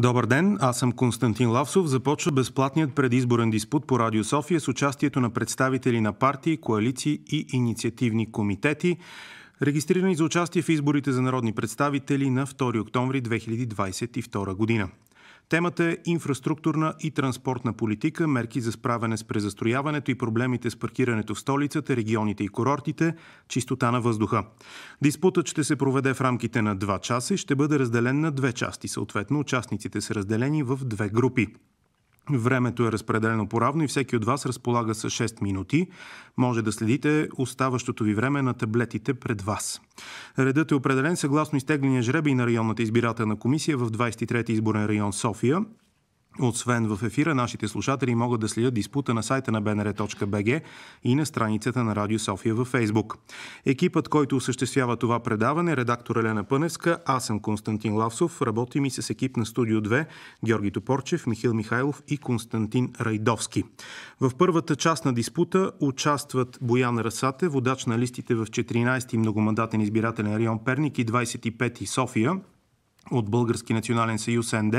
Добър ден, аз съм Константин Лавсов. Започва безплатният предизборен диспут по Радио София с участието на представители на партии, коалиции и инициативни комитети, регистрирани за участие в изборите за народни представители на 2 октомври 2022 година. Темата е инфраструктурна и транспортна политика, мерки за справяне с презастрояването и проблемите с паркирането в столицата, регионите и курортите, чистота на въздуха. Диспутът ще се проведе в рамките на 2 часа и ще бъде разделен на две части. Съответно, участниците са разделени в две групи. Времето е разпределено поравно и всеки от вас разполага с 6 минути. Може да следите оставащото ви време на таблетите пред вас. Редът е определен съгласно изтегления жреби на районната избирателна комисия в 23 изборен район София. Освен в ефира, нашите слушатели могат да следят диспута на сайта на bnr.bg и на страницата на Радио София във Фейсбук. Екипът, който осъществява това предаване, редактор Елена Пъневска, аз съм Константин Лавсов, работим и с екип на Студио 2, Георги Топорчев, Михил Михайлов и Константин Райдовски. В първата част на диспута участват Боян Расате, водач на листите в 14-ти многомандатен избирателен район Перник и 25-ти София от Български национален съюз НД,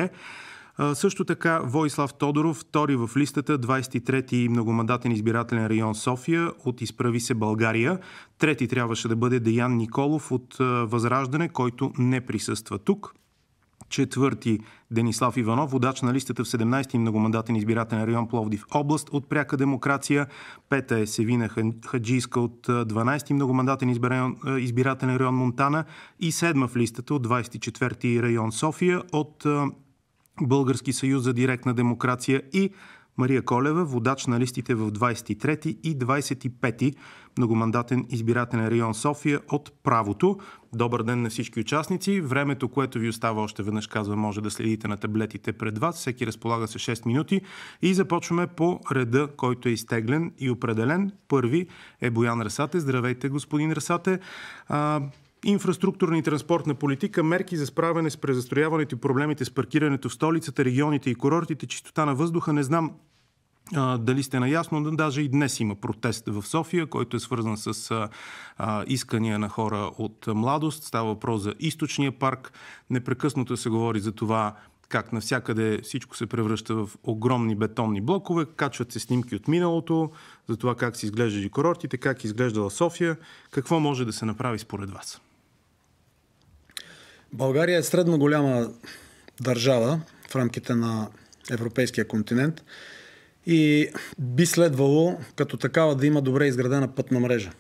също така Войслав Тодоров, втори в листата, 23-ти многомандатен избирателен район София от Изправи се България. Трети трябваше да бъде Деян Николов от Възраждане, който не присъства тук. Четвърти Денислав Иванов, водач на листата в 17-ти многомандатен избирателен район Пловдив област от пряка демокрация. Пета е Севина Хаджийска от 12-ти многомандатен избирателен район Монтана и седма в листата от 24-ти район София от Български съюз за директна демокрация и Мария Колева, водач на листите в 23 и 25 многомандатен избирателен район София от правото. Добър ден на всички участници. Времето, което ви остава още веднъж, казва, може да следите на таблетите пред вас. Всеки разполага се 6 минути. И започваме по реда, който е изтеглен и определен. Първи е Боян Расате. Здравейте, господин Расате инфраструктурна и транспортна политика, мерки за справяне с презастрояването и проблемите с паркирането в столицата, регионите и курортите, чистота на въздуха, не знам а, дали сте наясно, но даже и днес има протест в София, който е свързан с а, искания на хора от младост. Става въпрос за източния парк. Непрекъснато се говори за това как навсякъде всичко се превръща в огромни бетонни блокове, качват се снимки от миналото, за това как се изглеждали курортите, как изглеждала София. Какво може да се направи според вас? България е средно голяма държава в рамките на европейския континент и би следвало като такава да има добре изградена пътна мрежа.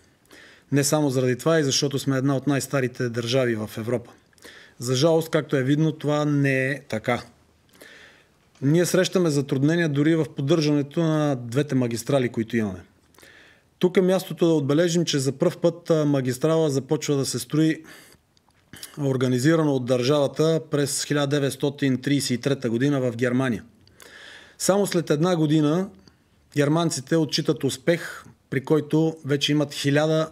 Не само заради това и защото сме една от най-старите държави в Европа. За жалост, както е видно, това не е така. Ние срещаме затруднения дори в поддържането на двете магистрали, които имаме. Тук е мястото да отбележим, че за първ път магистрала започва да се строи организирано от държавата през 1933 година в Германия. Само след една година германците отчитат успех, при който вече имат 1000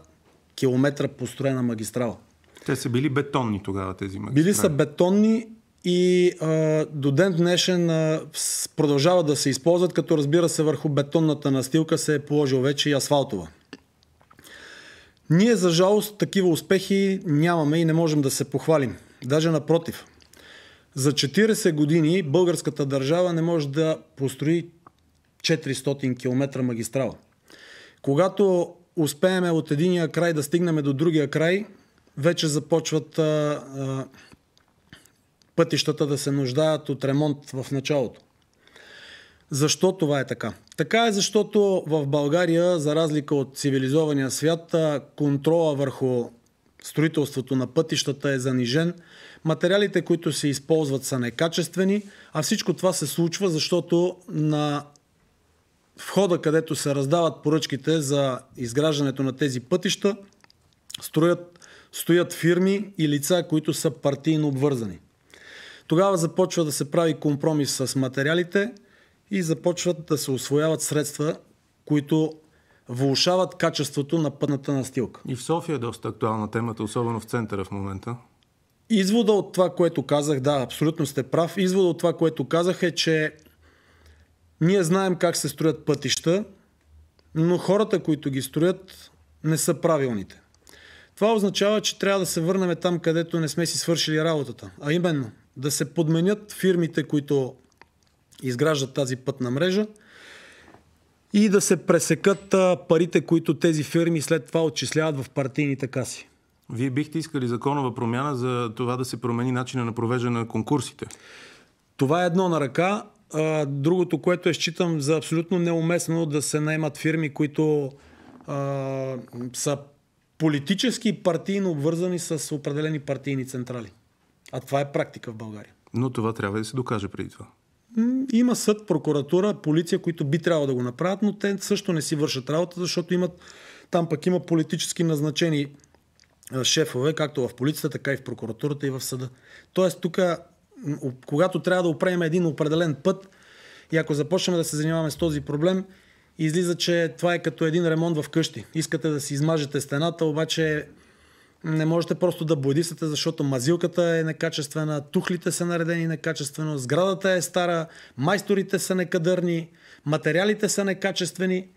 км построена магистрала. Те са били бетонни тогава тези магистрали. Били са бетонни и а, до ден днешен а, продължават да се използват, като разбира се върху бетонната настилка се е положил вече и асфалтова. Ние, за жалост, такива успехи нямаме и не можем да се похвалим. Даже напротив. За 40 години българската държава не може да построи 400 км магистрала. Когато успеем от единия край да стигнем до другия край, вече започват а, а, пътищата да се нуждаят от ремонт в началото. Защо това е така? Така е, защото в България, за разлика от цивилизования свят, контрола върху строителството на пътищата е занижен, материалите, които се използват са некачествени, а всичко това се случва, защото на входа, където се раздават поръчките за изграждането на тези пътища, строят, стоят фирми и лица, които са партийно обвързани. Тогава започва да се прави компромис с материалите – и започват да се освояват средства, които влушават качеството на пътната настилка. И в София е доста актуална темата, особено в центъра в момента. Извода от това, което казах, да, абсолютно сте прав. Извода от това, което казах е, че ние знаем как се строят пътища, но хората, които ги строят, не са правилните. Това означава, че трябва да се върнем там, където не сме си свършили работата. А именно, да се подменят фирмите, които изграждат тази пътна мрежа и да се пресекат парите, които тези фирми след това отчисляват в партийните каси. Вие бихте искали законова промяна за това да се промени начина на провеждане на конкурсите? Това е едно на ръка. Другото, което е считам за абсолютно неуместно да се наймат фирми, които са политически и партийно обвързани с определени партийни централи. А това е практика в България. Но това трябва да се докаже преди това. Има съд, прокуратура, полиция, които би трябвало да го направят, но те също не си вършат работа, защото имат, там пък има политически назначени шефове, както в полицията, така и в прокуратурата и в съда. Тоест, тук, когато трябва да оправим един определен път, и ако започнем да се занимаваме с този проблем, излиза, че това е като един ремонт в къщи. Искате да си измажете стената, обаче не можете просто да боядисате, защото мазилката е некачествена, тухлите са наредени некачествено, сградата е стара, майсторите са некадърни, материалите са некачествени.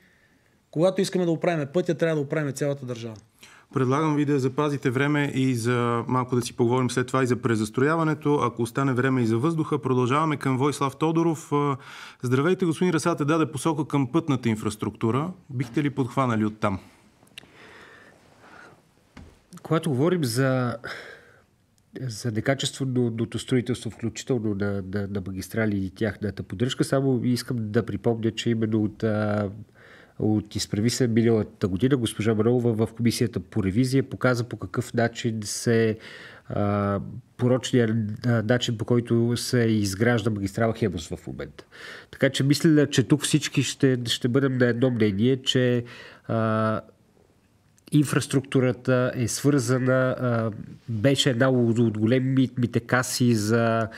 Когато искаме да оправим пътя, трябва да оправим цялата държава. Предлагам ви да запазите време и за малко да си поговорим след това и за презастрояването. Ако остане време и за въздуха, продължаваме към Войслав Тодоров. Здравейте, господин Расата даде посока към пътната инфраструктура. Бихте ли подхванали от там? когато говорим за, за некачественото строителство, включително на, на, на магистрали и тяхната поддръжка, само искам да припомня, че именно от, от изправи се миналата година госпожа Манолова в комисията по ревизия показа по какъв начин се а, порочния начин, по който се изгражда магистрала Хемос в момента. Така че мисля, че тук всички ще, ще бъдем на едно мнение, че а, инфраструктурата е свързана. беше една от големите каси за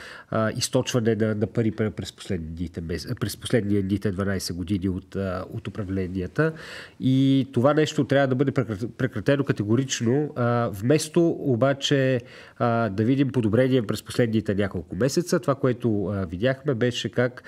източване на, на пари през последните, през последните 12 години от, от управленията. И това нещо трябва да бъде прекратено категорично. вместо обаче да видим подобрение през последните няколко месеца, това, което видяхме, беше как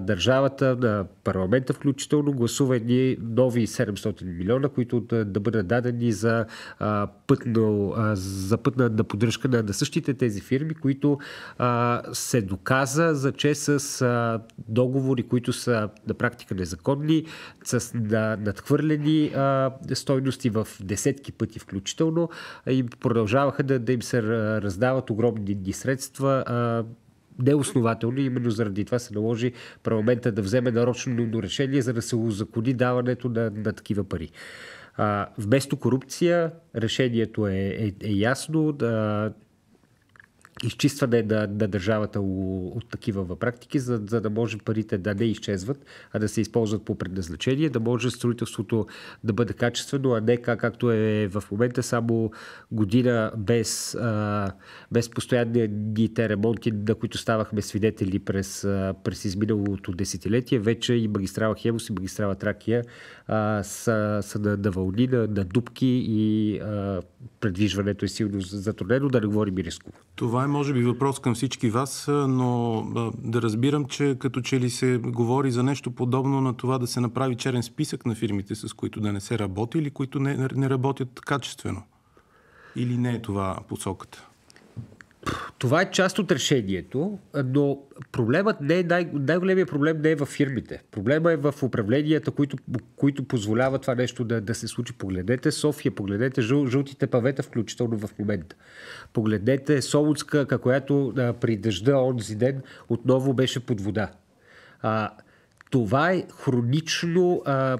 държавата, на парламента включително, гласува едни нови 700 милиона, които да, да бъдат дадени за, а, пътно, а, за пътна на поддръжка на, на същите тези фирми, които а, се доказа, за че с а, договори, които са на практика незаконни, с на, надхвърлени а, стойности в десетки пъти включително, и продължаваха да, да им се раздават огромни средства. А, неоснователно. Именно заради това се наложи парламента да вземе нарочно решение, за да се узакони даването на, на такива пари вместо корупция решението е, е, е ясно. Да, изчиства да, да, да държавата от такива практики, за, за да може парите да не изчезват, а да се използват по предназначение, да може строителството да бъде качествено, а не как, както е в момента само година без, а, без постоянните ремонти, на които ставахме свидетели през, а, през изминалото десетилетие. Вече и магистрала Хемус и магистрала Тракия а, са, са на, на вълни, на, на дупки и а, предвижването е силно затруднено, да не говорим и рисково. Това е е може би въпрос към всички вас, но да разбирам, че като че ли се говори за нещо подобно на това да се направи черен списък на фирмите, с които да не се работи или които не, не работят качествено. Или не е това посоката? Това е част от решението, но проблемът не е най- най-големият проблем не е във фирмите. Проблема е в управленията, които, които позволяват това нещо да, да се случи. Погледнете София, погледнете жъл, жълтите павета, включително в момента. Погледнете Солуцка, която а, при дъжда онзи ден отново беше под вода. А, това е хронично а,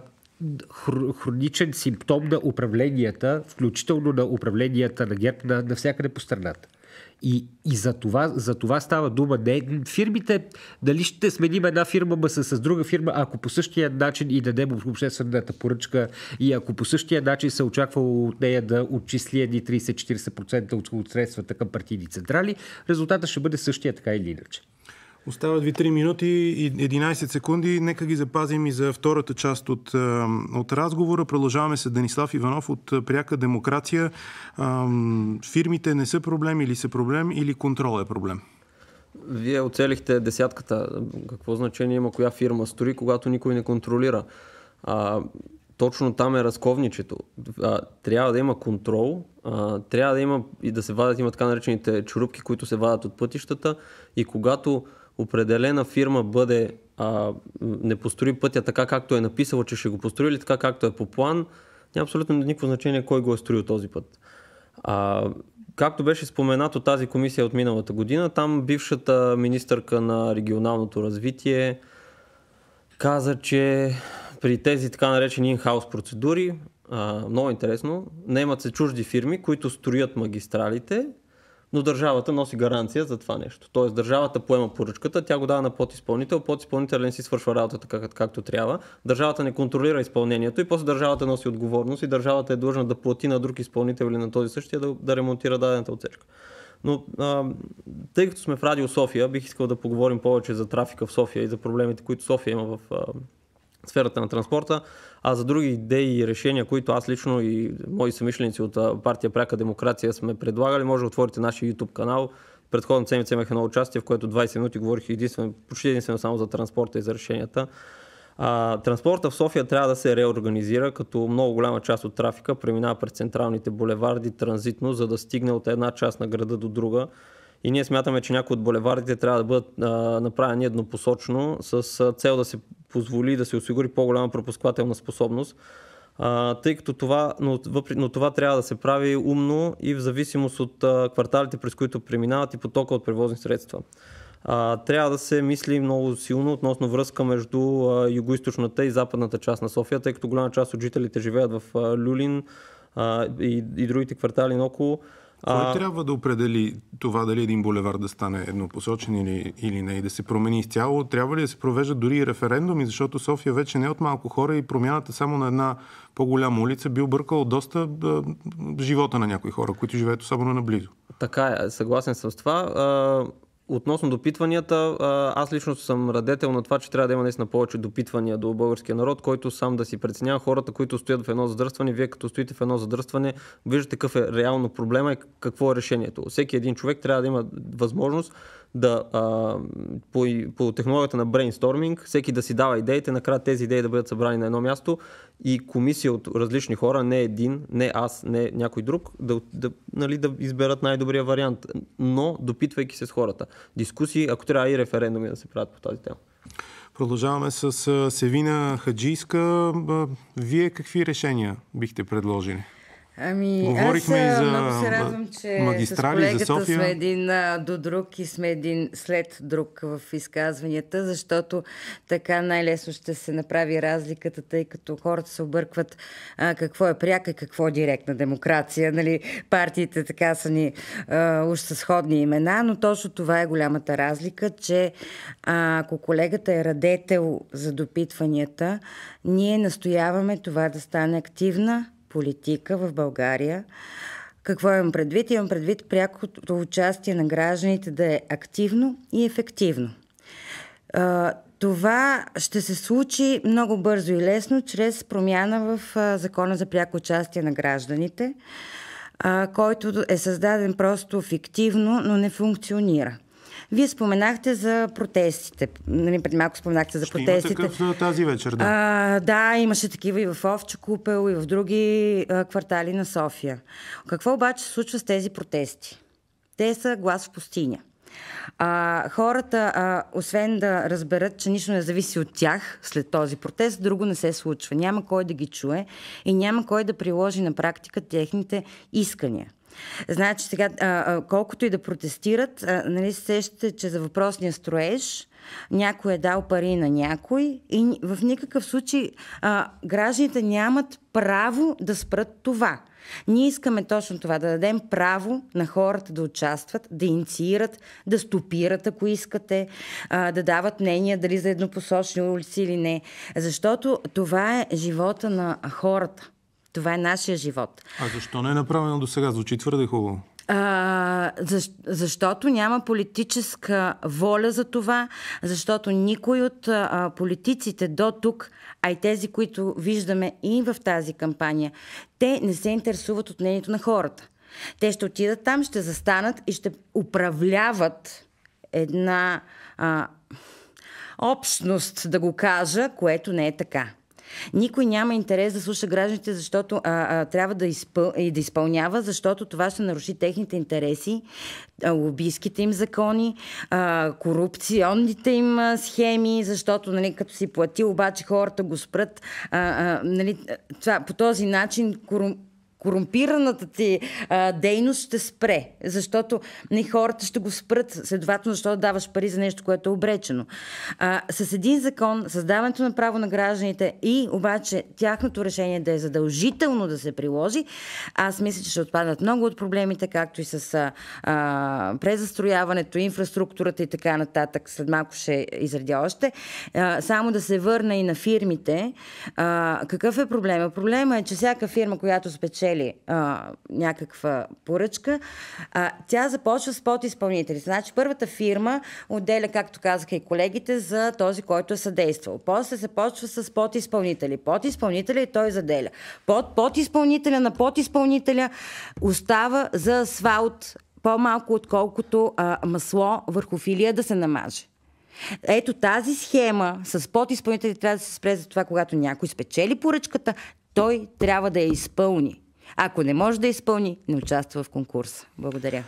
хроничен симптом на управленията, включително на управленията на ГЕРБ на, навсякъде по страната. И, и за, това, за това става дума. Не, фирмите, дали ще сменим една фирма с, с друга фирма, ако по същия начин и дадем обществената поръчка и ако по същия начин се очаква от нея да отчисли едни 30-40% от средствата към партийни централи, резултата ще бъде същия така или иначе. Остават ви 3 минути и 11 секунди. Нека ги запазим и за втората част от, от разговора. Продължаваме с Данислав Иванов от Пряка демокрация. Фирмите не са проблем или са проблем или контрол е проблем? Вие оцелихте десятката. Какво значение има коя фирма стори, когато никой не контролира? А, точно там е разковничето. А, трябва да има контрол, а, трябва да има и да се вадят, има така наречените чурупки, които се вадят от пътищата и когато определена фирма бъде а, не построи пътя така, както е написала, че ще го построи или така, както е по план, няма абсолютно никакво значение кой го е строил този път. А, както беше споменато, тази комисия от миналата година, там бившата министърка на регионалното развитие каза, че при тези така наречени инхаус процедури, а, много интересно, наемат се чужди фирми, които строят магистралите но държавата носи гаранция за това нещо. Тоест държавата поема поръчката, тя го дава на подиспълнител, подиспълнител не си свършва работата как, както трябва, държавата не контролира изпълнението и после държавата носи отговорност и държавата е длъжна да плати на друг изпълнител или на този същия да, да ремонтира дадената отсечка. Но а, тъй като сме в Радио София, бих искал да поговорим повече за трафика в София и за проблемите, които София има в, сферата на транспорта, а за други идеи и решения, които аз лично и мои съмишленици от партия Пряка демокрация сме предлагали, може да отворите нашия YouTube канал. Предходно седмица имах едно участие, в което 20 минути говорих единствено, почти единствено само за транспорта и за решенията. А, транспорта в София трябва да се реорганизира, като много голяма част от трафика преминава през централните булеварди транзитно, за да стигне от една част на града до друга и ние смятаме, че някои от булевардите трябва да бъдат а, направени еднопосочно с цел да се позволи да се осигури по-голяма пропусквателна способност. А, тъй като това, но, въпри, но това трябва да се прави умно и в зависимост от а, кварталите, през които преминават и потока от превозни средства. А, трябва да се мисли много силно относно връзка между а, югоисточната и западната част на София, тъй като голяма част от жителите живеят в а, Люлин а, и, и другите квартали наоколо. около кой а... трябва да определи това дали един булевар да стане еднопосочен или, или не и да се промени изцяло? Трябва ли да се провежда дори и референдуми, защото София вече не е от малко хора и промяната само на една по-голяма улица би объркала доста да, живота на някои хора, които живеят особено наблизо. Така е, съгласен съм с това. А Относно допитванията, аз лично съм радетел на това, че трябва да има наистина повече допитвания до българския народ, който сам да си преценява хората, които стоят в едно задръстване. Вие като стоите в едно задръстване, виждате какъв е реално проблема и какво е решението. Всеки един човек трябва да има възможност да, а, по, по технологията на брейнсторминг, всеки да си дава идеите, накрая тези идеи да бъдат събрани на едно място и комисия от различни хора, не един, не аз, не някой друг, да, да, нали, да изберат най-добрия вариант, но допитвайки се с хората. Дискусии, ако трябва и референдуми да се правят по тази тема. Продължаваме с Севина Хаджийска. Вие какви решения бихте предложили? Ами, Говорихме аз и за много се радвам, че магистрали, с колегата за сме един до друг и сме един след друг в изказванията, защото така най-лесно ще се направи разликата, тъй като хората се объркват а, какво е пряка и какво е директна демокрация. Нали, партиите така са ни а, уж с сходни имена, но точно това е голямата разлика, че а, ако колегата е радетел за допитванията, ние настояваме това да стане активна политика в България. Какво имам предвид? Имам предвид прякото участие на гражданите да е активно и ефективно. Това ще се случи много бързо и лесно чрез промяна в Закона за пряко участие на гражданите, който е създаден просто фиктивно, но не функционира – вие споменахте за протестите. Нали, преди малко споменахте за Ще протестите. Ще такъв тази вечер, да. А, да, имаше такива и в Овче Купел, и в други а, квартали на София. Какво обаче се случва с тези протести? Те са глас в пустиня. А, хората, а, освен да разберат, че нищо не зависи от тях след този протест, друго не се случва. Няма кой да ги чуе и няма кой да приложи на практика техните искания. Значи сега, колкото и да протестират, нали, се сещате, че за въпросния строеж някой е дал пари на някой и в никакъв случай а, гражданите нямат право да спрат това. Ние искаме точно това, да дадем право на хората да участват, да инициират, да стопират, ако искате, да дават мнения дали за еднопосочни улици или не. Защото това е живота на хората. Това е нашия живот. А защо не е направено до сега? Звучи твърде хубаво. А, защ, защото няма политическа воля за това, защото никой от а, политиците до тук, а и тези, които виждаме и в тази кампания, те не се интересуват от мнението на хората. Те ще отидат там, ще застанат и ще управляват една а, общност, да го кажа, което не е така. Никой няма интерес да слуша гражданите, защото а, а, трябва да, изпъл... и да изпълнява, защото това ще наруши техните интереси, а, лобийските им закони, а, корупционните им а, схеми, защото нали, като си плати, обаче хората го спрат. А, а, нали, това, по този начин корумпират корумпираната ти а, дейност ще спре. Защото не хората ще го спрат, следователно, защото даваш пари за нещо, което е обречено. А, с един закон, създаването на право на гражданите и обаче тяхното решение да е задължително да се приложи, аз мисля, че ще отпаднат много от проблемите, както и с а, а, презастрояването, инфраструктурата и така нататък. След малко ще изредя още. А, само да се върна и на фирмите. А, какъв е проблема? Проблема е, че всяка фирма, която спече спечели а, някаква поръчка, а, тя започва с подизпълнители. Значи първата фирма отделя, както казаха и колегите, за този, който е съдействал. После се почва с подизпълнители. Подизпълнителя и той заделя. Под подизпълнителя на подизпълнителя остава за асфалт по-малко, отколкото а, масло върху филия да се намаже. Ето тази схема с подизпълнители трябва да се спре за това, когато някой спечели поръчката, той трябва да я изпълни. Ако не може да изпълни, не участва в конкурса. Благодаря.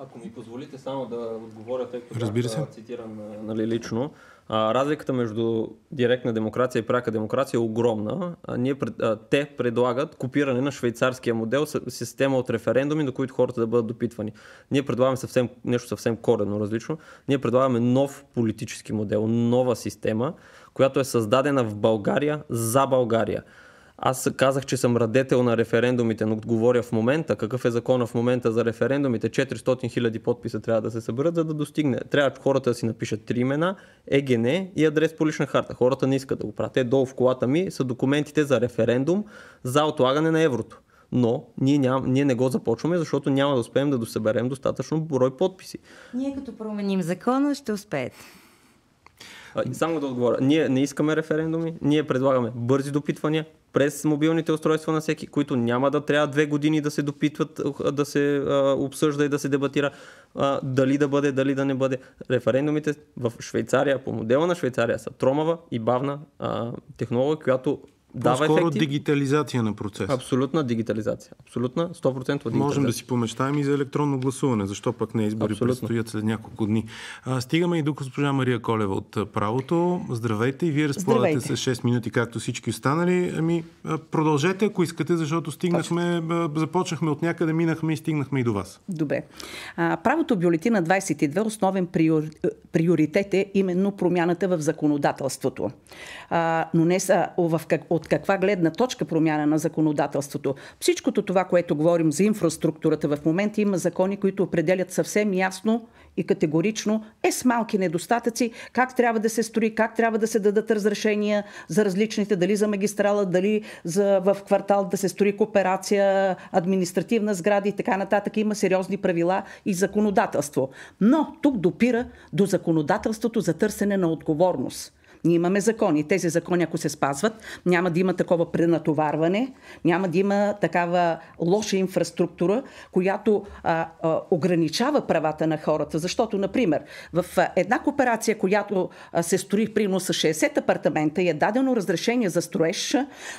Ако ми позволите само да отговоря, тъй като Разбира се. цитирам нали, лично. А, разликата между директна демокрация и пряка демокрация е огромна. А, ние, а, те предлагат копиране на швейцарския модел, система от референдуми, до които хората да бъдат допитвани. Ние предлагаме съвсем, нещо съвсем коренно различно. Ние предлагаме нов политически модел, нова система, която е създадена в България за България. Аз казах, че съм радетел на референдумите, но говоря в момента. Какъв е закона в момента за референдумите? 400 000 подписа трябва да се съберат, за да достигне. Трябва хората да си напишат три имена, ЕГН и адрес по лична харта. Хората не искат да го правят. Те долу в колата ми са документите за референдум за отлагане на еврото. Но ние, ням, ние не го започваме, защото няма да успеем да досъберем достатъчно брой подписи. Ние като променим закона, ще успеете. Само да отговоря. Ние не искаме референдуми, ние предлагаме бързи допитвания през мобилните устройства на всеки, които няма да трябва две години да се допитват, да се а, обсъжда и да се дебатира а, дали да бъде, дали да не бъде. Референдумите в Швейцария, по модела на Швейцария, са тромава и бавна а, технология, която дава скоро ефекти. дигитализация на процеса. Абсолютна дигитализация. Абсолютна, 100% дигитализация. Можем да си помечтаем и за електронно гласуване. Защо пък не избори Абсолютно. предстоят след няколко дни. А, стигаме и до госпожа Мария Колева от Правото. Здравейте и вие разполагате с 6 минути, както всички останали. Ами, продължете, ако искате, защото стигнахме, Точно. започнахме от някъде, минахме и стигнахме и до вас. Добре. А, правото бюлетина 22 основен приоритет е именно промяната в законодателството. А, но не са в как от каква гледна точка промяна на законодателството. Всичкото това, което говорим за инфраструктурата в момента, има закони, които определят съвсем ясно и категорично е с малки недостатъци как трябва да се строи, как трябва да се дадат разрешения за различните, дали за магистрала, дали за, в квартал да се строи кооперация, административна сграда и така нататък. Има сериозни правила и законодателство. Но тук допира до законодателството за търсене на отговорност. Ние имаме закони. Тези закони, ако се спазват, няма да има такова пренатоварване, няма да има такава лоша инфраструктура, която а, а, ограничава правата на хората. Защото, например, в една кооперация, която се строи примерно с 60 апартамента и е дадено разрешение за строеж,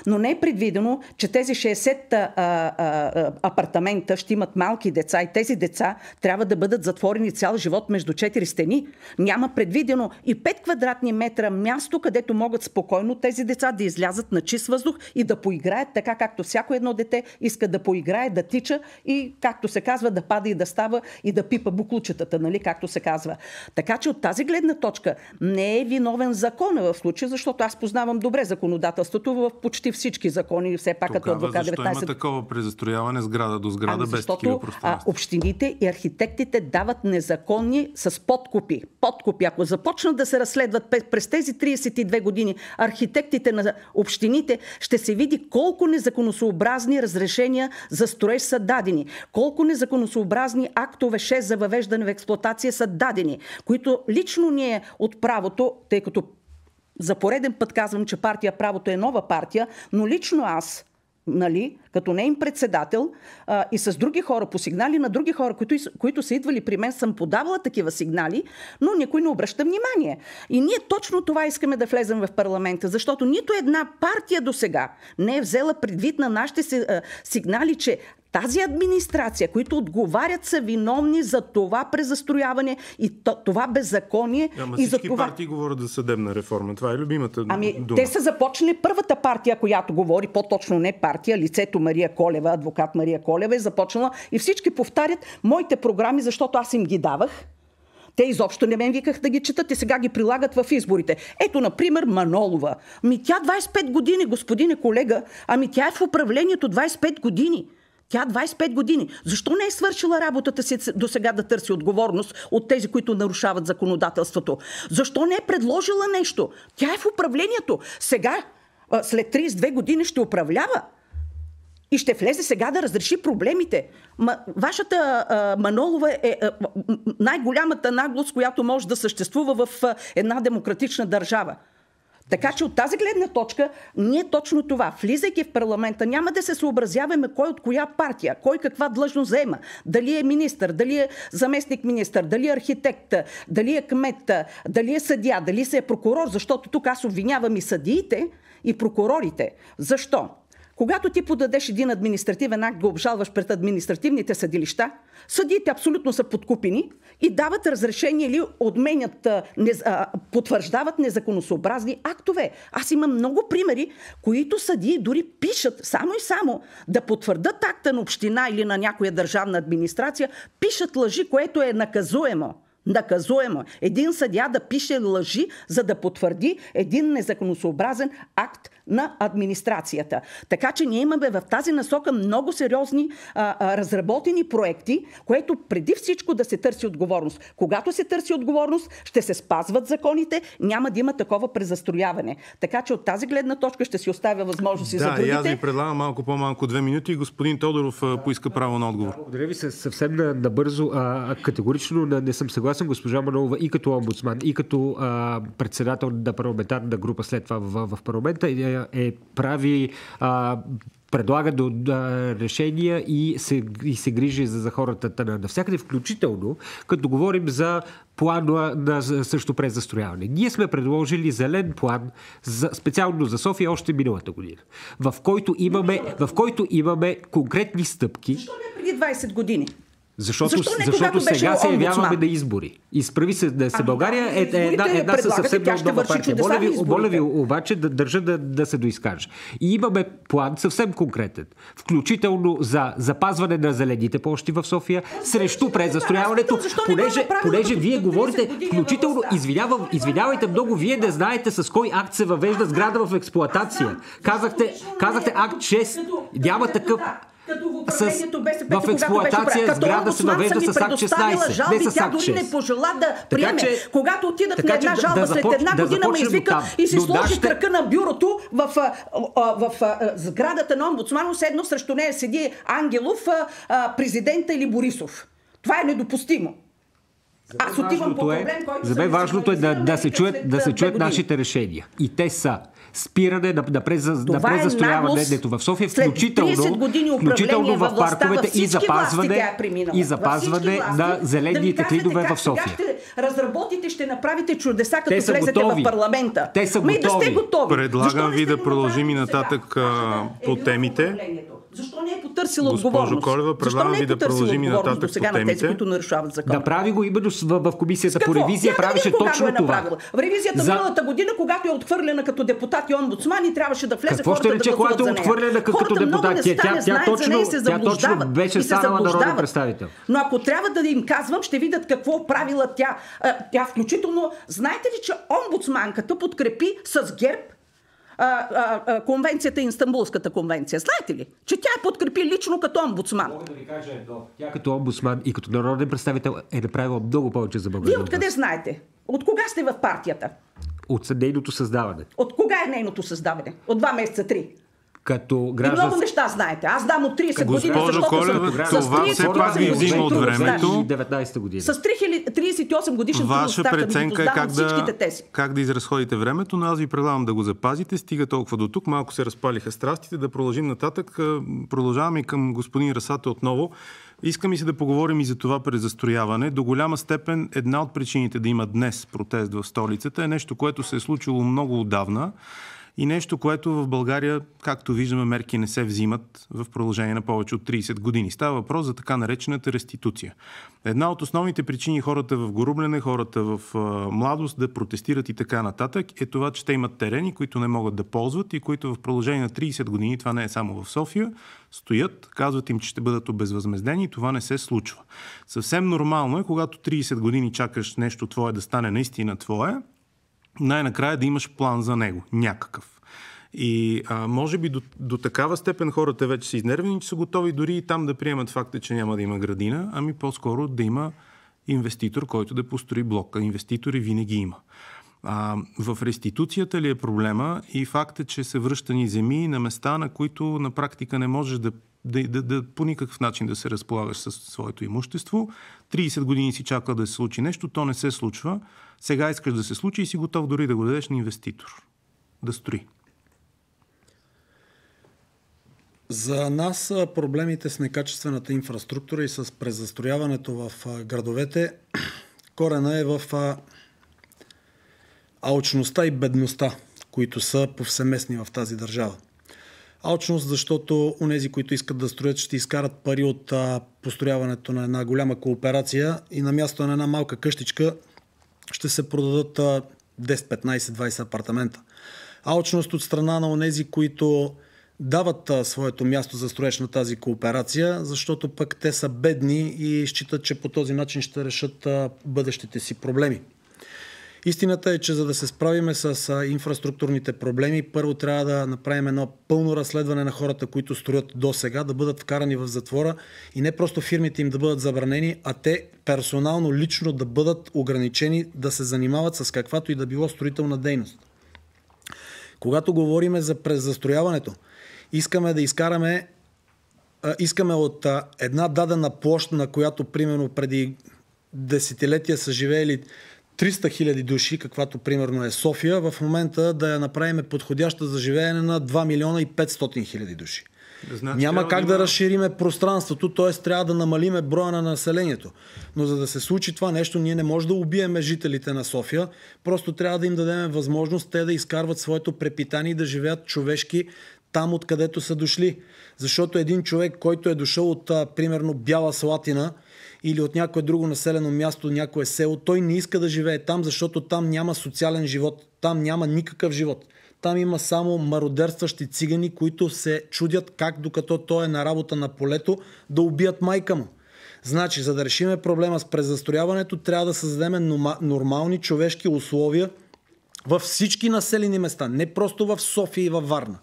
но не е предвидено, че тези 60 а, а, апартамента ще имат малки деца и тези деца трябва да бъдат затворени цял живот между четири стени. Няма предвидено и 5 квадратни метра място място, където могат спокойно тези деца да излязат на чист въздух и да поиграят така, както всяко едно дете иска да поиграе, да тича и, както се казва, да пада и да става и да пипа буклучетата, нали, както се казва. Така че от тази гледна точка не е виновен закона в случая, защото аз познавам добре законодателството в почти всички закони, все пак Тогава, като адвокат 19. Защо има такова презастрояване сграда до сграда ами без такива пространства? общините и архитектите дават незаконни с подкупи. Подкупи. Ако започнат да се разследват през тези 32 години архитектите на общините, ще се види колко незаконосообразни разрешения за строеж са дадени, колко незаконосообразни актове 6 за въвеждане в експлоатация са дадени, които лично ние от правото, тъй като за пореден път казвам, че партия Правото е нова партия, но лично аз нали, като им председател а, и с други хора по сигнали на други хора, които, които са идвали при мен, съм подавала такива сигнали, но никой не обръща внимание. И ние точно това искаме да влезем в парламента, защото нито една партия до сега не е взела предвид на нашите сигнали, че тази администрация, които отговарят, са виновни за това презастрояване и това беззаконие. Ама и за това... партии говорят за съдебна реформа. Това е любимата ами, дума. Те са започнали първата партия, която говори, по-точно не партия, лицето Мария Колева, адвокат Мария Колева е започнала и всички повтарят моите програми, защото аз им ги давах. Те изобщо не мен виках да ги четат и сега ги прилагат в изборите. Ето, например, Манолова. Ми тя 25 години, господине колега, ами тя е в управлението 25 години. Тя 25 години. Защо не е свършила работата си до сега да търси отговорност от тези, които нарушават законодателството? Защо не е предложила нещо? Тя е в управлението. Сега, след 32 години, ще управлява. И ще влезе сега да разреши проблемите. Ма, вашата а, Манолова е а, най-голямата наглост, която може да съществува в а, една демократична държава. Така че от тази гледна точка, ние точно това, влизайки в парламента, няма да се съобразяваме кой от коя партия, кой каква длъжност заема. Дали е министър, дали е заместник министър, дали е архитект, дали е кмет, дали е съдия, дали се е прокурор, защото тук аз обвинявам и съдиите, и прокурорите. Защо? Когато ти подадеш един административен акт, го обжалваш пред административните съдилища, съдиите абсолютно са подкупени и дават разрешение или отменят, не, а, потвърждават незаконосообразни актове. Аз имам много примери, които съдии дори пишат само и само да потвърдат акта на община или на някоя държавна администрация, пишат лъжи, което е наказуемо. Наказуемо. Един съдия да пише лъжи, за да потвърди един незаконосообразен акт на администрацията. Така че ние имаме в тази насока много сериозни а, а, разработени проекти, което преди всичко да се търси отговорност. Когато се търси отговорност, ще се спазват законите, няма да има такова презастрояване. Така че от тази гледна точка ще си оставя възможности да, за другите. Да, аз ви предлагам малко по-малко две минути. Господин Тодоров а, поиска право на отговор. Да, благодаря ви съвсем набързо. А, категорично не съм съгласен госпожа Манова и като омбудсман, и като а, председател на парламентарната група след това в, в парламента е прави а, предлага до, да, решения и се, и се грижи за, за хората на, навсякъде, включително като говорим за плана на също презастрояване. Ние сме предложили зелен план за, специално за София още миналата година, в който имаме, в който имаме конкретни стъпки. Защо не преди 20 години? Защото, Защо не, защото сега се явяваме да избори. Изправи се да се а, ами България е, е, е една, една със съвсем нова партия. Боля ви, ви обаче да държа да, да се доизкажа. И имаме план съвсем конкретен. Включително за запазване на зелените площи в София, срещу презастрояването, понеже, понеже вие говорите, включително, извинявам, извинявайте много, вие не знаете с кой акт се въвежда сграда в експлоатация. Казахте, казахте акт 6. Няма такъв като в управлението БСП, в експлуатация беше сграда се въвежда с акт 16. Жалби, с акт 6. Тя дори не пожела да приеме. Така, че, когато отидах така, на една жалба да, след една да година, ме извика и си сложи ще... крака на бюрото в, в, в, в сградата на омбудсмана, седно срещу нея седи Ангелов, президента или Борисов. Това е недопустимо. Аз отивам по проблем, е, който за мен важното е, е да, да, се чуят, да се чуят нашите решения. И те са спиране на, на, през, на презастрояване, е в София, включително, включително в парковете и запазване, и запазване власти, на зелените да клидове в София. Ще разработите, ще направите чудеса, като влезете готови. в парламента. Те са готови. Ами да сте готови. Предлагам ви да продължим и нататък ами по е темите. Защо не е потърсила Госпожо отговорност? Колева, Защо не е да продължим отговорност до сега на тези, които нарушават закона? Направи го и в, в комисията Какво? по ревизия, Тя правеше точно е това. В ревизията за... миналата година, когато е отхвърлена като депутат и омбудсман и трябваше да влезе Какво ще рече, да когато е отхвърлена като хората депутат? Тя, тя, тя, точно, тя точно беше станала народен представител. Но ако трябва да им казвам, ще видят какво правила тя. Тя включително, знаете ли, че омбудсманката подкрепи с герб а, а, а, конвенцията, е Инстанбулската конвенция. Знаете ли, че тя е подкрепи лично като омбудсман? Мога да ви кажа едно. Тя като омбудсман и като народен представител е направила много повече за България. Вие откъде знаете? От кога сте в партията? От нейното създаване. От кога е нейното създаване? От два месеца, три като граждан... И много неща знаете. Аз дам от 30 Госпожо години, защото Колева, съм... това все пак взима от времето. Значи, с 38 годишен Ваша преценка е как да, как да изразходите времето, но аз ви предлагам да го запазите. Стига толкова до тук. Малко се разпалиха страстите. Да продължим нататък. Е, Продължаваме към господин Расата отново. Искам и се да поговорим и за това презастрояване. До голяма степен една от причините да има днес протест в столицата е нещо, което се е случило много отдавна и нещо, което в България, както виждаме, мерки не се взимат в продължение на повече от 30 години. Става въпрос за така наречената реституция. Една от основните причини хората в Горублене, хората в младост да протестират и така нататък е това, че те имат терени, които не могат да ползват и които в продължение на 30 години, това не е само в София, стоят, казват им, че ще бъдат обезвъзмездени и това не се случва. Съвсем нормално е, когато 30 години чакаш нещо твое да стане наистина твое, най-накрая да имаш план за него, някакъв. И а, може би до, до такава степен хората вече са изнервени, че са готови дори и там да приемат факта, че няма да има градина, ами по-скоро да има инвеститор, който да построи блока. Инвеститори винаги има. А, в реституцията ли е проблема и факта, че са връщани земи на места, на които на практика не можеш да, да, да, да по никакъв начин да се разполагаш със своето имущество. 30 години си чакал да се случи нещо, то не се случва. Сега искаш да се случи и си готов дори да го дадеш на инвеститор. Да строи. За нас проблемите с некачествената инфраструктура и с презастрояването в градовете корена е в алчността и бедността, които са повсеместни в тази държава. Алчност, защото унези, които искат да строят, ще изкарат пари от построяването на една голяма кооперация и на място на една малка къщичка ще се продадат 10, 15, 20 апартамента. Алчност от страна на онези, които дават своето място за строеж на тази кооперация, защото пък те са бедни и считат, че по този начин ще решат бъдещите си проблеми. Истината е, че за да се справиме с инфраструктурните проблеми, първо трябва да направим едно пълно разследване на хората, които строят до сега, да бъдат вкарани в затвора и не просто фирмите им да бъдат забранени, а те персонално, лично да бъдат ограничени да се занимават с каквато и да било строителна дейност. Когато говорим за презастрояването, искаме да изкараме искаме от една дадена площ, на която примерно преди десетилетия са живеели 300 хиляди души, каквато примерно е София, в момента да я направим подходяща за живеене на 2 милиона и 500 хиляди души. Значи, Няма как да, да разшириме пространството, т.е. трябва да намалиме броя на населението. Но за да се случи това нещо, ние не можем да убиеме жителите на София, просто трябва да им дадем възможност те да изкарват своето препитание и да живеят човешки там, откъдето са дошли. Защото един човек, който е дошъл от, примерно, бяла слатина, или от някое друго населено място, някое село, той не иска да живее там, защото там няма социален живот, там няма никакъв живот. Там има само мародерстващи цигани, които се чудят как докато той е на работа на полето да убият майка му. Значи, за да решиме проблема с презастрояването, трябва да създадем нормални човешки условия във всички населени места, не просто в София и във Варна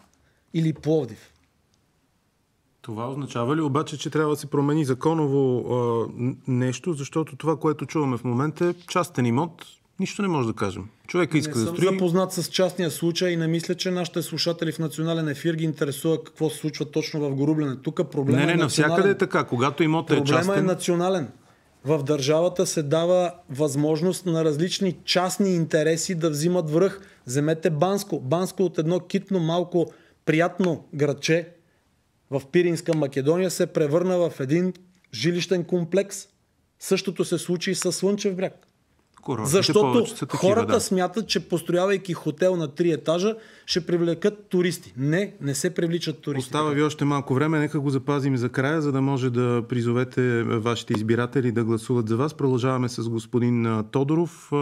или Пловдив. Това означава ли обаче, че трябва да се промени законово а, нещо, защото това, което чуваме в момента е частен имот, нищо не може да кажем. Човека иска не да строи. съм запознат с частния случай и не мисля, че нашите слушатели в национален ефир ги интересува какво се случва точно в Горублене. Тук проблема не, не, е навсякъде е така. Когато имота е проблема е частен... Проблема е национален. В държавата се дава възможност на различни частни интереси да взимат връх. Вземете Банско. Банско от едно китно малко приятно градче, в Пиринска Македония се превърна в един жилищен комплекс. Същото се случи и със Слънчев бряг. Курортите Защото такива, хората да. смятат, че построявайки хотел на три етажа, ще привлекат туристи. Не, не се привличат туристи. Остава ви още малко време, нека го запазим за края, за да може да призовете вашите избиратели да гласуват за вас. Продължаваме с господин Тодоров.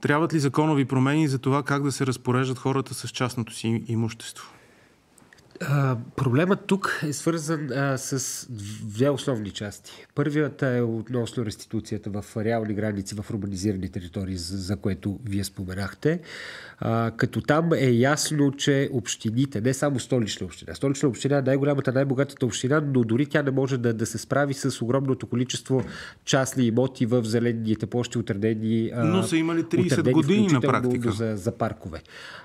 Трябват ли законови промени за това как да се разпореждат хората с частното си имущество? А, проблемът тук е свързан а, с две основни части. Първията е относно реституцията в реални граници в урбанизирани територии, за, за което вие споменахте. А, като там е ясно, че общините, не само столична община, столична община е най-голямата, най-богатата община, но дори тя не може да, да се справи с огромното количество частни имоти в зелените площи, отредени. А, но са имали 30 отредени, години на практика. За, за паркове.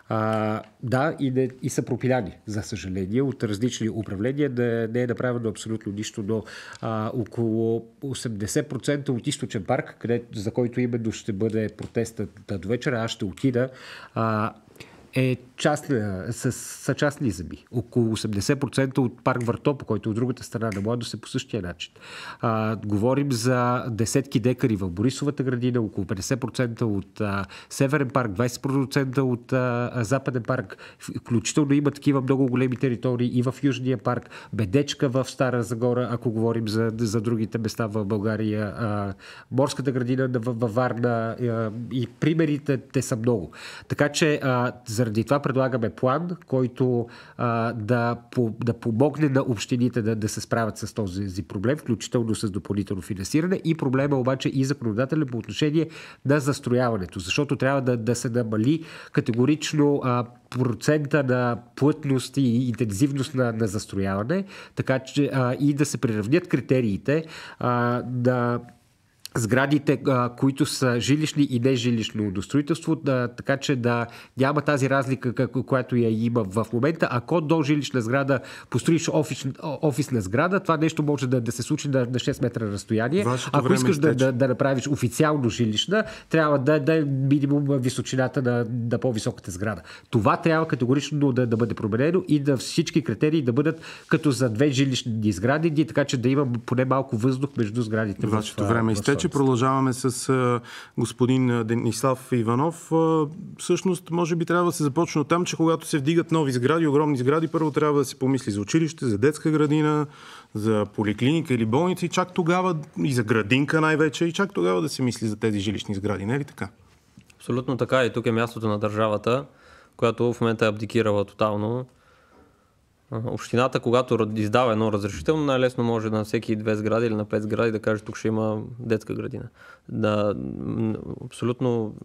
А, да, и, не, и са пропиляни, за съжаление управления, от различни управления, да не е направено абсолютно нищо, до а, около 80% от източен парк, къде, за който именно ще бъде протестът до вечера, аз ще отида, а, е с, са частни земи. Около 80% от парк по който е от другата страна на Младо се по същия начин. А, говорим за десетки декари в Борисовата градина, около 50% от а, Северен парк, 20% от а, Западен парк. Включително има такива много големи територии и в Южния парк, Бедечка в Стара Загора, ако говорим за, за другите места в България, а, Морската градина във Варна а, и примерите те са много. Така че а, заради това предлагаме план, който а, да, по, да помогне на общините да, да се справят с този проблем, включително с допълнително финансиране. И проблема обаче и законодателя по отношение на застрояването, защото трябва да, да се намали категорично а, процента на плътност и интензивност на, на застрояване, така че а, и да се приравнят критериите а, на сградите, които са жилищни и нежилищно до строителство, да, така че да няма тази разлика, която я има в момента. Ако до жилищна сграда построиш офис, офисна сграда, това нещо може да, да се случи на, на 6 метра разстояние. Вашето Ако искаш да, да, да направиш официално жилищна, трябва да, да е минимум височината на, на по-високата сграда. Това трябва категорично да, да бъде променено и да всички критерии да бъдат като за две жилищни сгради, така че да има поне малко въздух между сградите. Вашето в, време в, че продължаваме с господин Денислав Иванов. Всъщност, може би трябва да се започне от там, че когато се вдигат нови сгради, огромни сгради, първо трябва да се помисли за училище, за детска градина, за поликлиника или болница и чак тогава, и за градинка най-вече, и чак тогава да се мисли за тези жилищни сгради, не е ли така? Абсолютно така и тук е мястото на държавата, която в момента е абдикирала тотално Общината, когато издава едно разрешително, най-лесно може на всеки две сгради или на пет сгради да каже, тук ще има детска градина. Да, абсолютно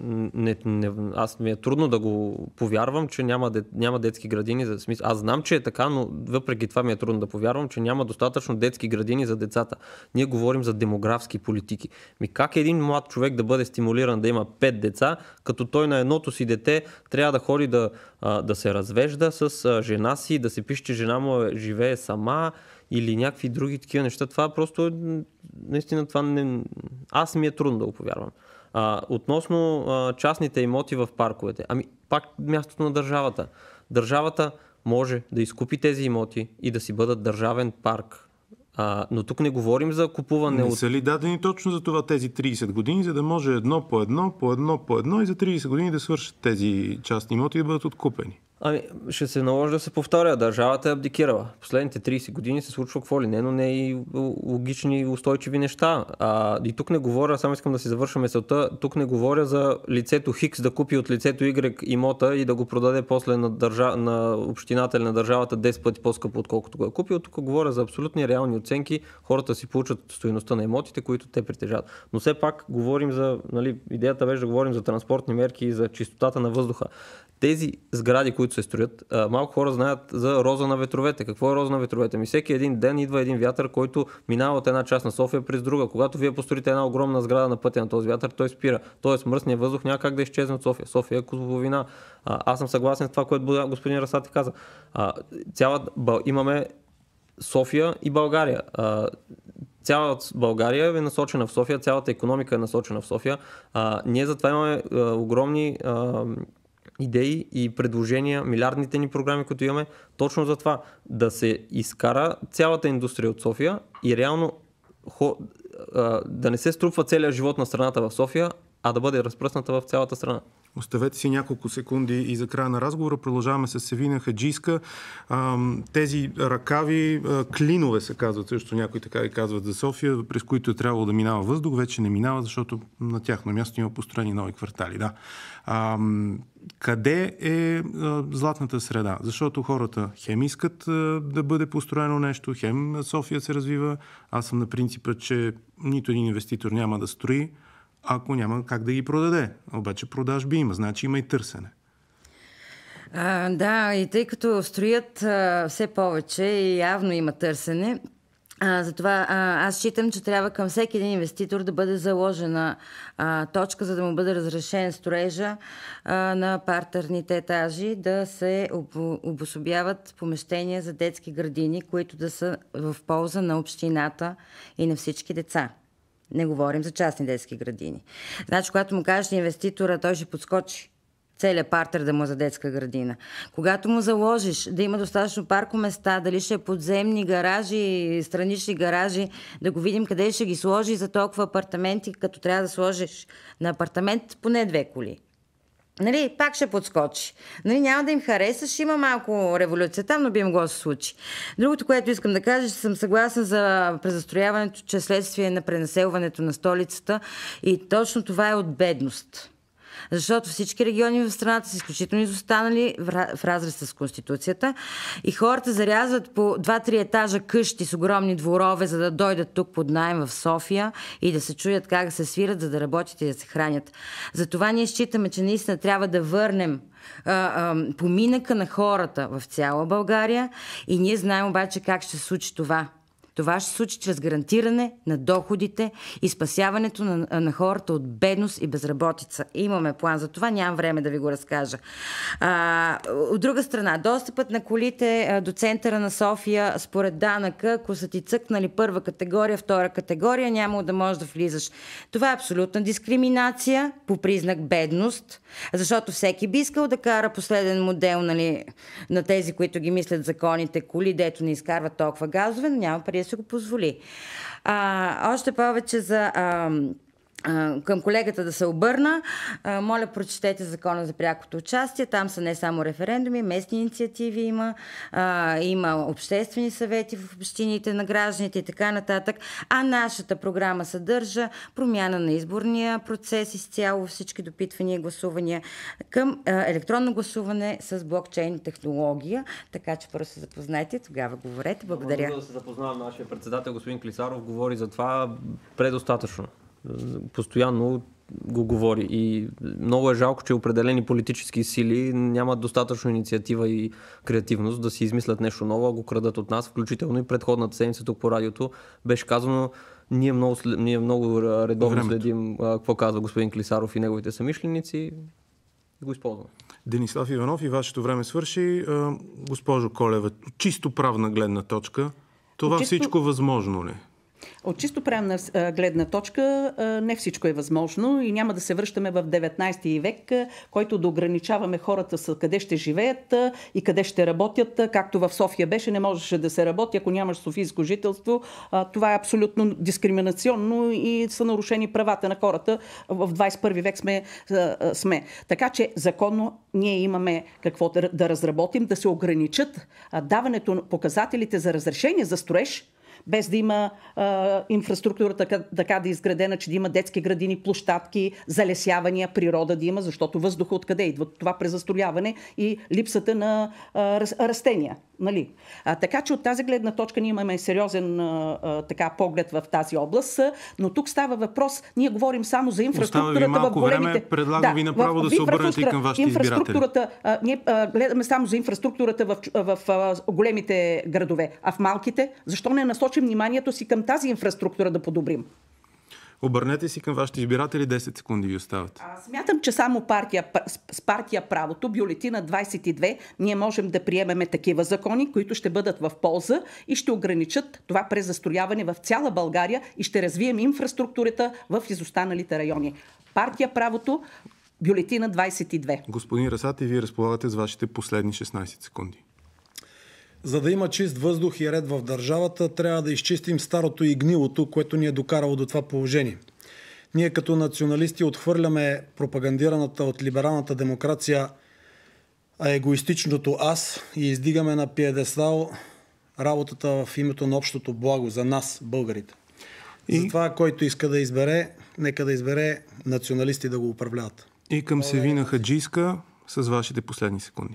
не, не, аз ми е трудно да го повярвам, че няма, де, няма детски градини за смисъл. Аз знам, че е така, но въпреки това ми е трудно да повярвам, че няма достатъчно детски градини за децата. Ние говорим за демографски политики. Ми как един млад човек да бъде стимулиран да има пет деца, като той на едното си дете трябва да ходи да, да се развежда с жена си, да се пише, че жена му е, живее сама или някакви други такива неща. Това просто, наистина, това не... Аз ми е трудно да го повярвам. А, относно а, частните имоти в парковете, ами пак мястото на държавата. Държавата може да изкупи тези имоти и да си бъдат държавен парк. А, но тук не говорим за купуване. Не са ли дадени точно за това тези 30 години, за да може едно по едно, по едно по едно и за 30 години да свършат тези частни имоти и да бъдат откупени? Ами, ще се наложи да се повторя. Държавата е абдикирала. Последните 30 години се случва какво ли не, но не и логични и устойчиви неща. А, и тук не говоря, само искам да си завърша мисълта, тук не говоря за лицето Хикс да купи от лицето Y имота и да го продаде после на, държа, на общината или на държавата 10 пъти по-скъпо, отколкото го е купил. Тук говоря за абсолютни реални оценки. Хората си получат стоеността на имотите, които те притежават. Но все пак говорим за, нали, идеята беше да говорим за транспортни мерки и за чистотата на въздуха. Тези сгради, които които се строят, а, малко хора знаят за роза на ветровете. Какво е роза на ветровете? Ми всеки един ден идва един вятър, който минава от една част на София през друга. Когато вие построите една огромна сграда на пътя на този вятър, той спира. Тоест мръсният въздух няма как да изчезне от София. София е козловина. аз съм съгласен с това, което господин Расати каза. А, цяла, имаме София и България. А, цялата България е насочена в София, цялата економика е насочена в София. А, ние затова имаме а, огромни а, идеи и предложения, милиардните ни програми, които имаме, точно за това да се изкара цялата индустрия от София и реално хо, а, да не се струпва целият живот на страната в София, а да бъде разпръсната в цялата страна. Оставете си няколко секунди и за края на разговора продължаваме с Севина Хаджийска. Тези ръкави, клинове се казват също, някои така и казват за София, през които е трябвало да минава въздух, вече не минава, защото на тяхно място има построени нови квартали. Да. къде е златната среда? Защото хората хем искат да бъде построено нещо, хем София се развива. Аз съм на принципа, че нито един инвеститор няма да строи, ако няма как да ги продаде. Обаче продажби има, значи има и търсене. А, да, и тъй като строят а, все повече и явно има търсене, а, затова а, аз считам, че трябва към всеки един инвеститор да бъде заложена а, точка, за да му бъде разрешен строежа а, на партерните етажи, да се об, обособяват помещения за детски градини, които да са в полза на общината и на всички деца. Не говорим за частни детски градини. Значи, когато му кажеш инвеститора, той ще подскочи целият партер да му е за детска градина. Когато му заложиш да има достатъчно парко места, дали ще е подземни гаражи, странични гаражи, да го видим къде ще ги сложи за толкова апартаменти, като трябва да сложиш на апартамент поне две коли нали, пак ще подскочи. Нали, няма да им хареса, ще има малко революция там, но би им го се случи. Другото, което искам да кажа, че съм съгласна за презастрояването, че следствие на пренаселването на столицата и точно това е от бедност. Защото всички региони в страната са изключително изостанали в разрез с Конституцията и хората зарязват по 2-3 етажа къщи с огромни дворове, за да дойдат тук под найем в София и да се чуят как да се свират, за да работят и да се хранят. Затова ние считаме, че наистина трябва да върнем поминъка на хората в цяла България и ние знаем обаче как ще се случи това. Това ще се случи чрез гарантиране на доходите и спасяването на, на хората от бедност и безработица. Имаме план за това, нямам време да ви го разкажа. А, от друга страна, достъпът на колите до центъра на София според данъка, ако са ти цъкнали първа категория, втора категория, няма да можеш да влизаш. Това е абсолютна дискриминация по признак бедност, защото всеки би искал да кара последен модел нали, на тези, които ги мислят законите коли, дето не изкарват толкова газове, но няма пари си го позволи. А, още повече за а, към колегата да се обърна, моля прочетете закона за прякото участие. Там са не само референдуми, местни инициативи има, има обществени съвети в общините на гражданите и така нататък. А нашата програма съдържа промяна на изборния процес изцяло всички допитвания и гласувания към електронно гласуване с блокчейн технология. Така че първо се запознайте, тогава говорете. Благодаря. Благодаря да се запознавам нашия председател, господин Клисаров, говори за това предостатъчно постоянно го говори. И много е жалко, че определени политически сили нямат достатъчно инициатива и креативност да си измислят нещо ново, а го крадат от нас, включително и предходната седмица тук по радиото беше казано ние много, ние много редовно Времето. следим а, какво казва господин Клисаров и неговите самишленици и го използваме. Денислав Иванов и вашето време свърши. А, госпожо Колева, чисто правна гледна точка, това чисто... всичко възможно ли? От чисто правна гледна точка не всичко е възможно и няма да се връщаме в 19 век, който да ограничаваме хората с къде ще живеят и къде ще работят. Както в София беше, не можеше да се работи, ако нямаш софийско жителство. Това е абсолютно дискриминационно и са нарушени правата на хората. В 21 век сме. сме. Така че законно ние имаме какво да разработим, да се ограничат даването на показателите за разрешение за строеж – без да има а, инфраструктурата така, така да е изградена, че да има детски градини, площадки, залесявания, природа да има, защото въздуха откъде идва това презастрояване и липсата на а, растения. Нали? А, така че от тази гледна точка ние имаме сериозен а, така, поглед в тази област, но тук става въпрос, ние говорим само за инфраструктурата ви малко в големите... време, предлагам да, ви направо в, да се обърнете към вашите инфраструктурата, а, ние а, гледаме само за инфраструктурата в, в, в, в големите градове, а в малките, защо не насочим насочим вниманието си към тази инфраструктура да подобрим? Обърнете си към вашите избиратели, 10 секунди ви остават. смятам, че само партия, с партия правото, бюлетина 22, ние можем да приемеме такива закони, които ще бъдат в полза и ще ограничат това презастрояване в цяла България и ще развием инфраструктурата в изостаналите райони. Партия правото, бюлетина 22. Господин Расати, вие разполагате с вашите последни 16 секунди. За да има чист въздух и ред в държавата, трябва да изчистим старото и гнилото, което ни е докарало до това положение. Ние като националисти отхвърляме пропагандираната от либералната демокрация а егоистичното аз и издигаме на пиедестал работата в името на общото благо за нас, българите. И... за това, който иска да избере, нека да избере националисти да го управляват. И към Севина Хаджийска с вашите последни секунди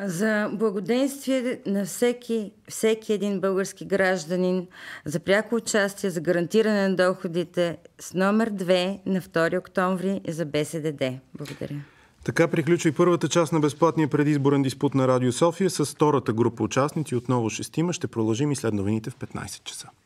за благоденствие на всеки, всеки един български гражданин, за пряко участие, за гарантиране на доходите с номер 2 на 2 октомври за БСДД. Благодаря. Така приключва и първата част на безплатния предизборен диспут на Радио София с втората група участници, отново шестима. Ще продължим и след новините в 15 часа.